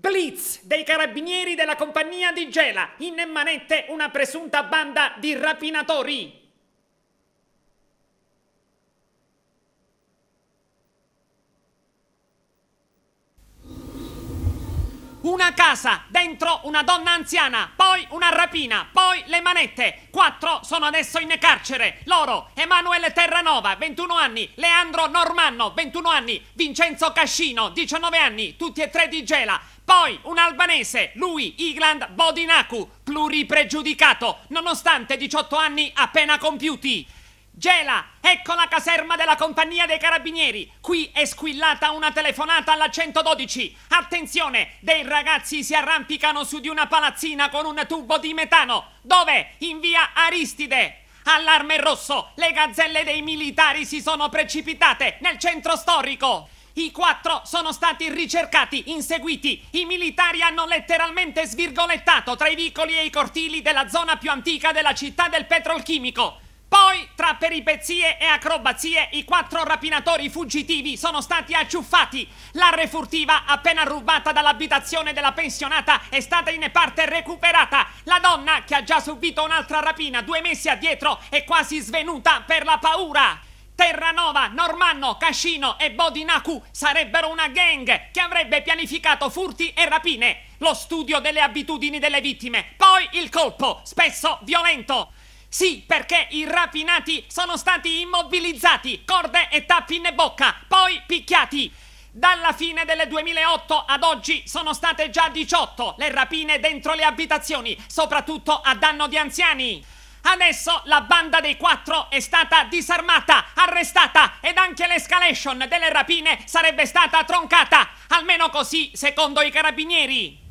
Blitz dei carabinieri della compagnia di Gela, in manette una presunta banda di rapinatori. una casa, dentro una donna anziana, poi una rapina, poi le manette. Quattro sono adesso in carcere. Loro, Emanuele Terranova, 21 anni, Leandro Normanno, 21 anni, Vincenzo Cascino, 19 anni, tutti e tre di Gela. Poi un albanese, lui, Igland Bodinaku, pluripregiudicato, nonostante 18 anni appena compiuti. Gela, ecco la caserma della compagnia dei carabinieri. Qui è squillata una telefonata alla 112. Attenzione, dei ragazzi si arrampicano su di una palazzina con un tubo di metano. Dove? In via Aristide. Allarme rosso, le gazzelle dei militari si sono precipitate nel centro storico. I quattro sono stati ricercati, inseguiti. I militari hanno letteralmente svirgolettato tra i vicoli e i cortili della zona più antica della città del petrolchimico. Tra peripezie e acrobazie, i quattro rapinatori fuggitivi sono stati acciuffati. La refurtiva, appena rubata dall'abitazione della pensionata, è stata in parte recuperata. La donna, che ha già subito un'altra rapina due mesi addietro, è quasi svenuta per la paura. Terranova, Normanno, Cascino e Bodinaku sarebbero una gang che avrebbe pianificato furti e rapine, lo studio delle abitudini delle vittime, poi il colpo, spesso violento. Sì, perché i rapinati sono stati immobilizzati, corde e tappi in bocca, poi picchiati. Dalla fine del 2008 ad oggi sono state già 18 le rapine dentro le abitazioni, soprattutto a danno di anziani. Adesso la banda dei quattro è stata disarmata, arrestata ed anche l'escalation delle rapine sarebbe stata troncata, almeno così secondo i carabinieri.